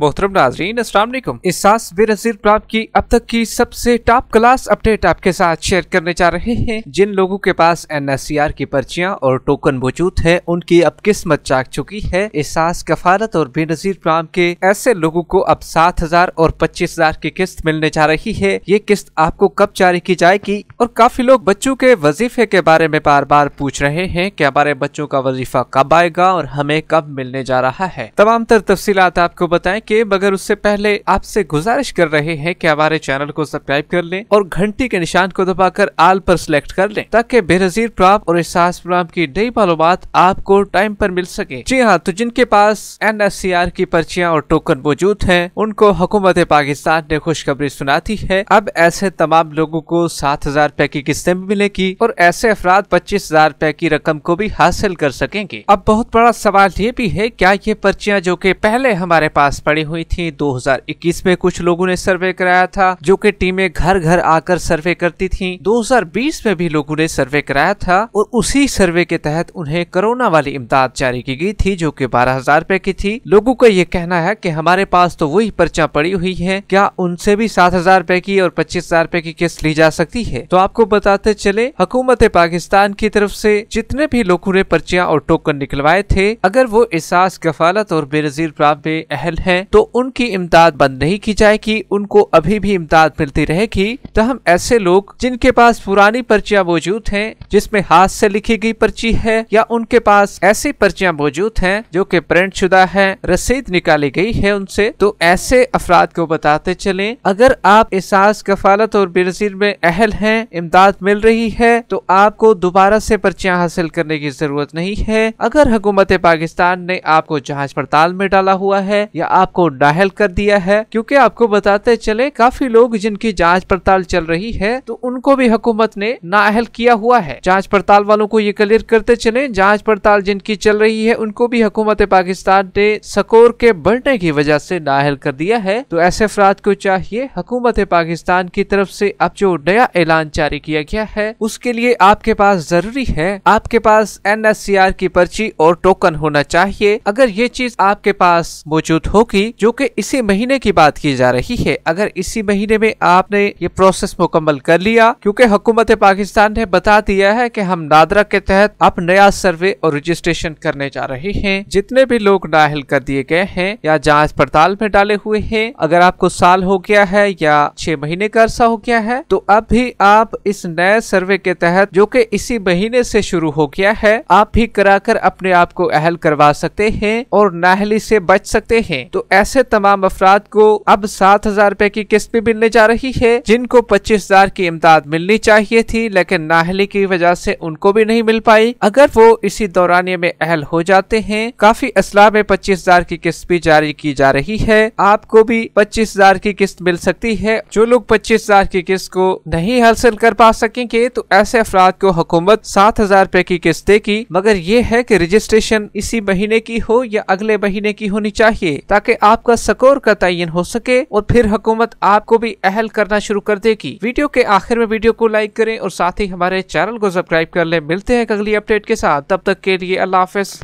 मोहतरम नाजरीन असलम इस साल बेनजीर प्राप्त की अब तक की सबसे टॉप क्लास अपडेट आपके साथ शेयर करने जा रहे हैं जिन लोगों के पास एन एस सी आर की पर्चियाँ और टोकन मौजूद है उनकी अब किस्मत जाग चुकी है एहसास कफालत और बेनजीर प्राम के ऐसे लोगों को अब सात हजार और पच्चीस हजार की किस्त मिलने जा रही है ये किस्त आपको कब जारी की जाएगी और काफी लोग बच्चों के वजीफे के बारे में बार बार पूछ रहे हैं की हमारे बच्चों का वजीफा कब आएगा और हमें कब मिलने जा रहा है तमाम तर आपको बताए के मगर उससे पहले आपसे गुजारिश कर रहे हैं कि हमारे चैनल को सब्सक्राइब कर लें और घंटी के निशान को दबाकर आल पर सिलेक्ट कर लें ताकि बेनजीर प्रॉप और एहसास प्रोग्राम की नई मालूम आपको टाइम पर मिल सके जी हाँ तो जिनके पास एन की पर्चियाँ और टोकन मौजूद है उनको हुकूमत पाकिस्तान ने खुशखबरी सुनाती है अब ऐसे तमाम लोगो को सात हजार की किस्तें भी मिलेगी और ऐसे अफराद पच्चीस हजार की रकम को भी हासिल कर सकेंगे अब बहुत बड़ा सवाल ये भी है क्या ये पर्चियाँ जो के पहले हमारे पास पड़ी खड़ी हुई थी 2021 में कुछ लोगों ने सर्वे कराया था जो कि टीमें घर घर आकर सर्वे करती थी 2020 में भी लोगों ने सर्वे कराया था और उसी सर्वे के तहत उन्हें कोरोना वाली इमदाद जारी की गई थी जो कि बारह हजार रूपए की थी लोगों का ये कहना है कि हमारे पास तो वही पर्चा पड़ी हुई है क्या उनसे भी सात हजार रूपए की और पच्चीस हजार रूपए की किस्त ली जा सकती है तो आपको बताते चले हुकूमत पाकिस्तान की तरफ से जितने भी लोगों ने पर्चिया और टोकन निकलवाए थे अगर वो एहसास गफालत और बेनजीर प्राप्त में अहल है तो उनकी इमदाद बंद नहीं की जाएगी उनको अभी भी इमदाद मिलती रहेगी तो हम ऐसे लोग जिनके पास पुरानी पर्चियाँ मौजूद हैं जिसमें हाथ से लिखी गई पर्ची है या उनके पास ऐसी पर्चिया मौजूद हैं जो कि प्रिंट शुदा है रसीद निकाली गई है उनसे तो ऐसे अफराद को बताते चले अगर आप एहसास कफालत और बेनजीर में अहल है इमदाद मिल रही है तो आपको दोबारा से पर्चियाँ हासिल करने की जरूरत नहीं है अगर हुकूमत पाकिस्तान ने आपको जाँच पड़ताल में डाला हुआ है या आप आपको डायल कर दिया है क्योंकि आपको बताते चले काफी लोग जिनकी जांच पड़ताल चल रही है तो उनको भी हुकूमत ने नाअहल किया हुआ है जांच पड़ताल वालों को ये क्लियर करते चले जांच पड़ताल जिनकी चल रही है उनको भी हुकूमत पाकिस्तान ने सकोर के बढ़ने की वजह से नाअहल कर दिया है तो ऐसे अफराद को चाहिए हुकूमत पाकिस्तान की तरफ से अब जो नया ऐलान जारी किया गया है उसके लिए आपके पास जरूरी है आपके पास एन की पर्ची और टोकन होना चाहिए अगर ये चीज आपके पास मौजूद होगी थी जो कि इसी महीने की बात की जा रही है अगर इसी महीने में आपने ये प्रोसेस मुकम्मल कर लिया क्योंकि हुकूमत पाकिस्तान ने बता दिया है कि हम नादरा के तहत अब नया सर्वे और रजिस्ट्रेशन करने जा रहे हैं जितने भी लोग नाहल कर दिए गए हैं या जांच पड़ताल में डाले हुए हैं अगर आपको साल हो गया है या छह महीने का अरसा हो गया है तो अब भी आप इस नए सर्वे के तहत जो कि इसी महीने से शुरू हो गया है आप भी कराकर अपने आप को अहल करवा सकते हैं और नाहली से बच सकते हैं तो ऐसे तमाम अफराद को अब सात हजार रूपए की किस्त भी मिलने जा रही है जिनको पच्चीस हजार की इमदाद मिलनी चाहिए थी लेकिन नाहली की वजह से उनको भी नहीं मिल पाई अगर वो इसी दौरान में अहल हो जाते हैं काफी असला में पच्चीस हजार की किस्त भी जारी की जा रही है आपको भी पच्चीस हजार की किस्त मिल सकती है जो लोग पच्चीस हजार की किस्त को नहीं हासिल कर पा सकेंगे तो ऐसे अफराद को हुकूमत सात हजार रूपए की किस्त देगी मगर ये है की रजिस्ट्रेशन इसी महीने की हो या अगले महीने की होनी चाहिए ताकि आपका सकोर का तयन हो सके और फिर हुकूमत आपको भी अहल करना शुरू कर देगी वीडियो के आखिर में वीडियो को लाइक करें और साथ ही हमारे चैनल को सब्सक्राइब कर ले मिलते हैं अगली अपडेट के साथ तब तक के लिए अल्लाह हाफिज